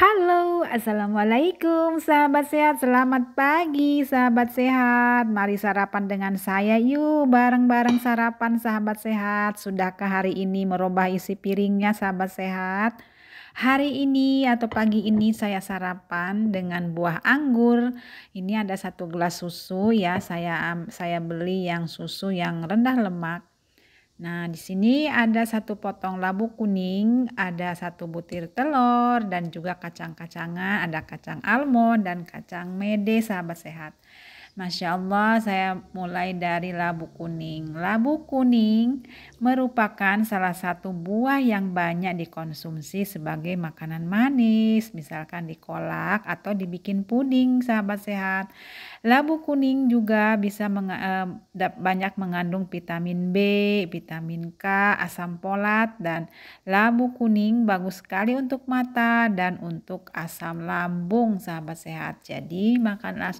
Halo, Assalamualaikum sahabat sehat, selamat pagi sahabat sehat Mari sarapan dengan saya yuk, bareng-bareng sarapan sahabat sehat Sudahkah hari ini merubah isi piringnya sahabat sehat? Hari ini atau pagi ini saya sarapan dengan buah anggur Ini ada satu gelas susu ya, saya saya beli yang susu yang rendah lemak Nah, di sini ada satu potong labu kuning, ada satu butir telur, dan juga kacang-kacangan. Ada kacang almond dan kacang mede, sahabat sehat. Masya Allah, saya mulai dari labu kuning. Labu kuning merupakan salah satu buah yang banyak dikonsumsi sebagai makanan manis, misalkan di kolak atau dibikin puding, sahabat sehat. Labu kuning juga bisa meng, eh, banyak mengandung vitamin B, vitamin K, asam folat, dan labu kuning bagus sekali untuk mata dan untuk asam lambung, sahabat sehat. Jadi, makanlah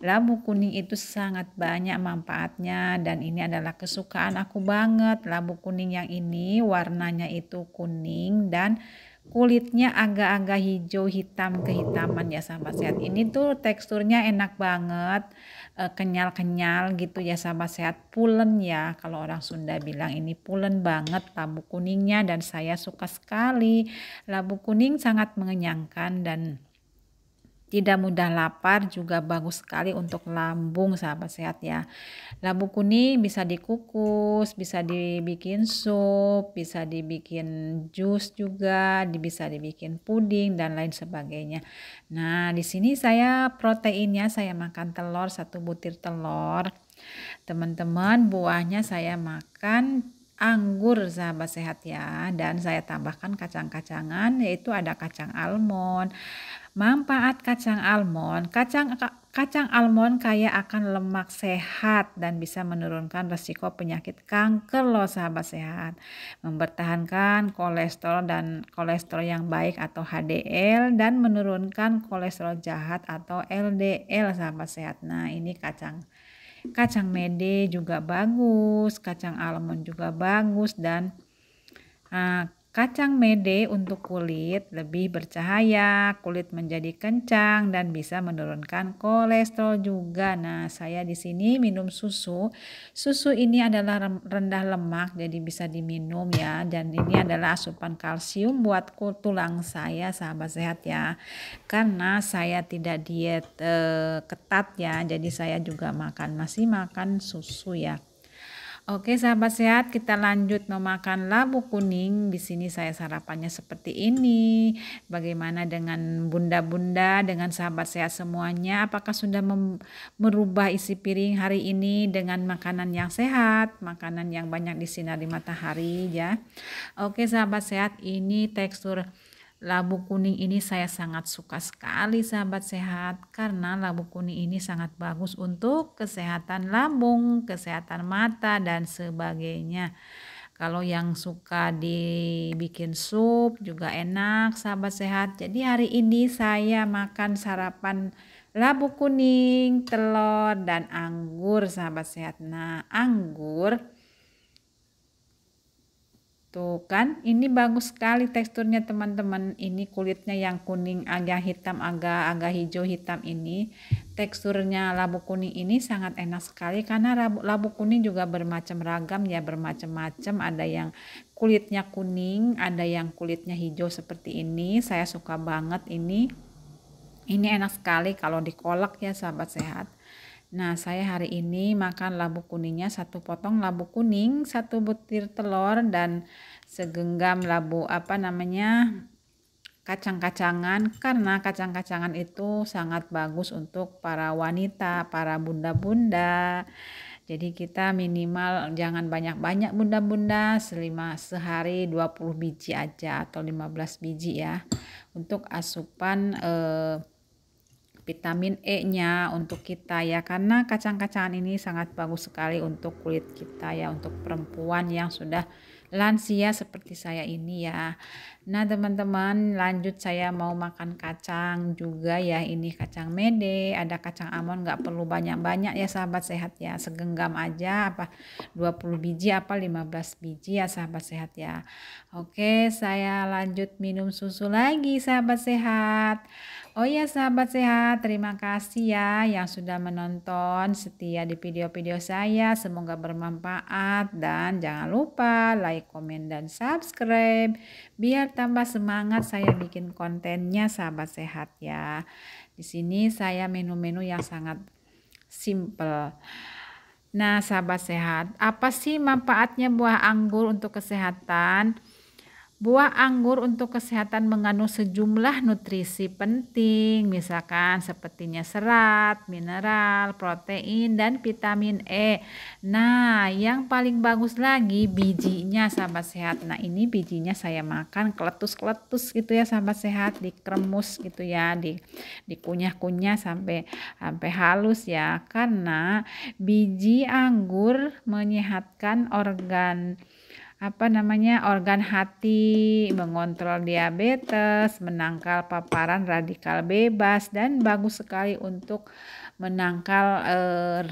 Labu kuning itu sangat banyak manfaatnya dan ini adalah kesukaan aku banget. Labu kuning yang ini warnanya itu kuning dan kulitnya agak-agak hijau hitam kehitaman ya sahabat sehat ini tuh teksturnya enak banget eh, kenyal-kenyal gitu ya sahabat sehat pulen ya kalau orang Sunda bilang ini pulen banget labu kuningnya dan saya suka sekali labu kuning sangat mengenyangkan dan tidak mudah lapar juga bagus sekali untuk lambung sahabat sehat ya. Labu kuning bisa dikukus, bisa dibikin sup, bisa dibikin jus juga, bisa dibikin puding dan lain sebagainya. Nah, di sini saya proteinnya saya makan telur satu butir telur. Teman-teman, buahnya saya makan anggur sahabat sehat ya dan saya tambahkan kacang-kacangan yaitu ada kacang almond manfaat kacang almond kacang kacang almond kaya akan lemak sehat dan bisa menurunkan resiko penyakit kanker loh sahabat sehat mempertahankan kolesterol dan kolesterol yang baik atau HDL dan menurunkan kolesterol jahat atau LDL sahabat sehat nah ini kacang kacang mede juga bagus, kacang almond juga bagus dan uh, Kacang mede untuk kulit lebih bercahaya, kulit menjadi kencang dan bisa menurunkan kolesterol juga. Nah, saya di sini minum susu. Susu ini adalah rendah lemak jadi bisa diminum ya dan ini adalah asupan kalsium buat tulang saya sahabat sehat ya. Karena saya tidak diet eh, ketat ya, jadi saya juga makan masih makan susu ya Oke sahabat sehat, kita lanjut memakan labu kuning. Di sini saya sarapannya seperti ini. Bagaimana dengan bunda-bunda, dengan sahabat sehat semuanya? Apakah sudah merubah isi piring hari ini dengan makanan yang sehat, makanan yang banyak disinari matahari ya? Oke sahabat sehat, ini tekstur Labu kuning ini saya sangat suka sekali sahabat sehat karena labu kuning ini sangat bagus untuk kesehatan lambung, kesehatan mata dan sebagainya. Kalau yang suka dibikin sup juga enak sahabat sehat. Jadi hari ini saya makan sarapan labu kuning, telur dan anggur sahabat sehat. Nah, anggur Tuh kan, ini bagus sekali teksturnya teman-teman. Ini kulitnya yang kuning agak hitam, agak agak hijau hitam ini. Teksturnya labu kuning ini sangat enak sekali karena labu, labu kuning juga bermacam ragam ya, bermacam-macam. Ada yang kulitnya kuning, ada yang kulitnya hijau seperti ini. Saya suka banget ini. Ini enak sekali kalau dikolak ya sahabat sehat. Nah, saya hari ini makan labu kuningnya satu potong labu kuning, satu butir telur dan segenggam labu apa namanya? kacang-kacangan karena kacang-kacangan itu sangat bagus untuk para wanita, para bunda-bunda. Jadi kita minimal jangan banyak-banyak bunda-bunda, selima sehari 20 biji aja atau 15 biji ya untuk asupan eh vitamin E-nya untuk kita ya karena kacang-kacangan ini sangat bagus sekali untuk kulit kita ya untuk perempuan yang sudah lansia seperti saya ini ya. Nah, teman-teman, lanjut saya mau makan kacang juga ya. Ini kacang mede, ada kacang amon nggak perlu banyak-banyak ya sahabat sehat ya. Segenggam aja apa 20 biji apa 15 biji ya sahabat sehat ya. Oke, saya lanjut minum susu lagi sahabat sehat. Oh iya sahabat sehat, terima kasih ya yang sudah menonton setia di video-video saya. Semoga bermanfaat dan jangan lupa like, komen, dan subscribe. Biar tambah semangat saya bikin kontennya sahabat sehat ya. Di sini saya menu-menu yang sangat simple. Nah sahabat sehat, apa sih manfaatnya buah anggur untuk kesehatan? Buah anggur untuk kesehatan mengandung sejumlah nutrisi penting, misalkan sepertinya serat, mineral, protein, dan vitamin E. Nah, yang paling bagus lagi bijinya sahabat sehat. Nah, ini bijinya saya makan keletus-keletus gitu ya sahabat sehat, dikremus gitu ya, di dikunyah-kunyah sampai sampai halus ya. Karena biji anggur menyehatkan organ apa namanya organ hati, mengontrol diabetes, menangkal paparan radikal bebas dan bagus sekali untuk menangkal eh,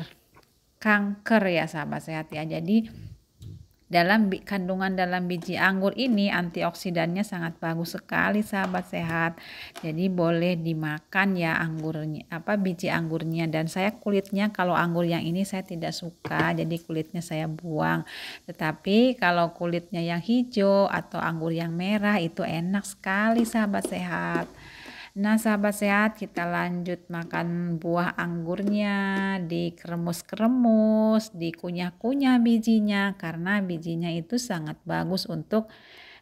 kanker ya sahabat sehat ya. Jadi dalam kandungan dalam biji anggur ini antioksidannya sangat bagus sekali sahabat sehat jadi boleh dimakan ya anggurnya apa biji anggurnya dan saya kulitnya kalau anggur yang ini saya tidak suka jadi kulitnya saya buang tetapi kalau kulitnya yang hijau atau anggur yang merah itu enak sekali sahabat sehat Nah sahabat sehat kita lanjut makan buah anggurnya dikremus-kremus, dikunyah-kunyah bijinya karena bijinya itu sangat bagus untuk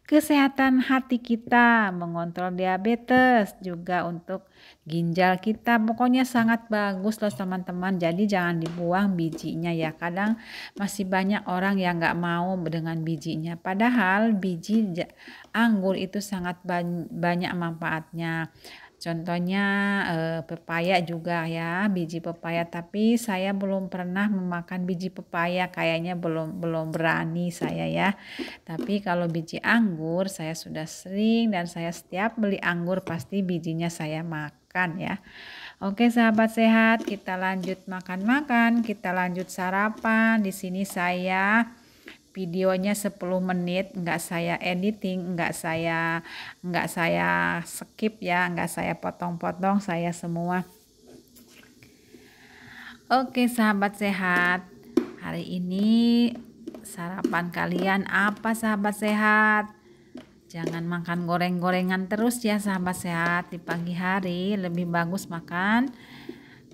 kesehatan hati kita, mengontrol diabetes juga untuk ginjal kita. Pokoknya sangat bagus loh teman-teman. Jadi jangan dibuang bijinya ya. Kadang masih banyak orang yang nggak mau dengan bijinya. Padahal biji anggur itu sangat banyak manfaatnya. Contohnya eh, pepaya juga ya, biji pepaya. Tapi saya belum pernah memakan biji pepaya, kayaknya belum belum berani saya ya. Tapi kalau biji anggur saya sudah sering dan saya setiap beli anggur pasti bijinya saya makan ya. Oke sahabat sehat, kita lanjut makan-makan, kita lanjut sarapan. Di sini saya videonya 10 menit nggak saya editing nggak saya nggak saya skip ya nggak saya potong-potong saya semua Oke sahabat sehat hari ini sarapan kalian apa sahabat sehat jangan makan goreng-gorengan terus ya sahabat sehat di pagi hari lebih bagus makan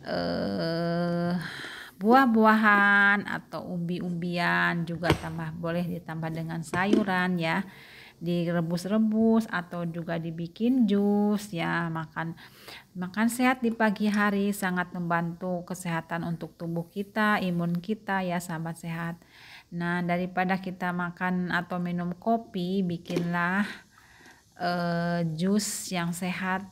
eh uh, buah-buahan atau umbi-umbian juga tambah boleh ditambah dengan sayuran ya direbus-rebus atau juga dibikin jus ya makan makan sehat di pagi hari sangat membantu kesehatan untuk tubuh kita imun kita ya sahabat sehat nah daripada kita makan atau minum kopi bikinlah eh, jus yang sehat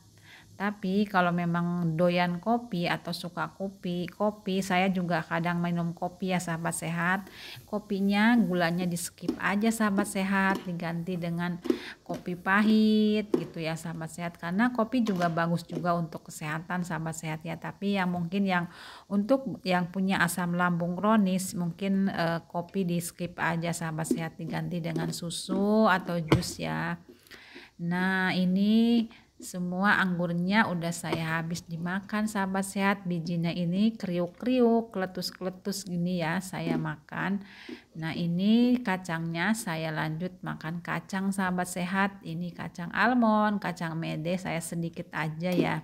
tapi kalau memang doyan kopi atau suka kopi, kopi saya juga kadang minum kopi ya sahabat sehat. Kopinya gulanya di skip aja sahabat sehat, diganti dengan kopi pahit gitu ya sahabat sehat. Karena kopi juga bagus juga untuk kesehatan sahabat sehat ya. Tapi yang mungkin yang untuk yang punya asam lambung kronis mungkin eh, kopi di skip aja sahabat sehat, diganti dengan susu atau jus ya. Nah ini semua anggurnya udah saya habis dimakan sahabat sehat. Bijinya ini kriuk-kriuk, kletus kletus gini ya saya makan. Nah ini kacangnya saya lanjut makan kacang sahabat sehat. Ini kacang almond, kacang mede saya sedikit aja ya.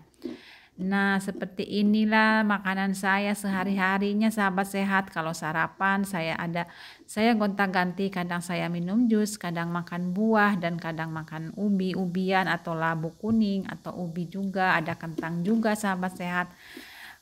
Nah, seperti inilah makanan saya sehari-harinya sahabat sehat. Kalau sarapan saya ada saya gonta-ganti, kadang saya minum jus, kadang makan buah dan kadang makan ubi, ubian atau labu kuning atau ubi juga, ada kentang juga sahabat sehat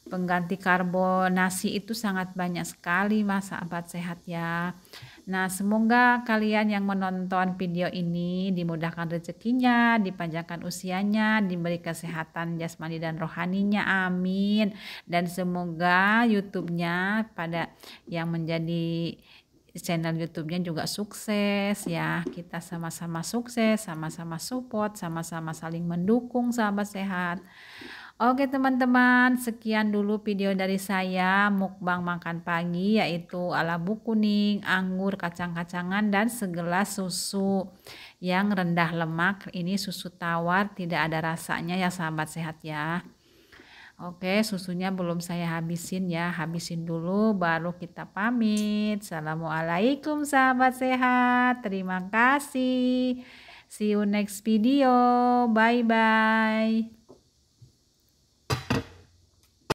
pengganti karbonasi itu sangat banyak sekali mas sahabat sehat ya nah semoga kalian yang menonton video ini dimudahkan rezekinya dipanjangkan usianya diberi kesehatan jasmani dan rohaninya amin dan semoga youtube-nya pada yang menjadi channel YouTube-nya juga sukses ya. Kita sama-sama sukses, sama-sama support, sama-sama saling mendukung sahabat sehat. Oke teman-teman, sekian dulu video dari saya mukbang makan pagi yaitu ala buku kuning, anggur, kacang-kacangan dan segelas susu yang rendah lemak. Ini susu tawar, tidak ada rasanya ya sahabat sehat ya. Oke, susunya belum saya habisin ya. Habisin dulu baru kita pamit. Assalamualaikum sahabat sehat. Terima kasih. See you next video. Bye bye.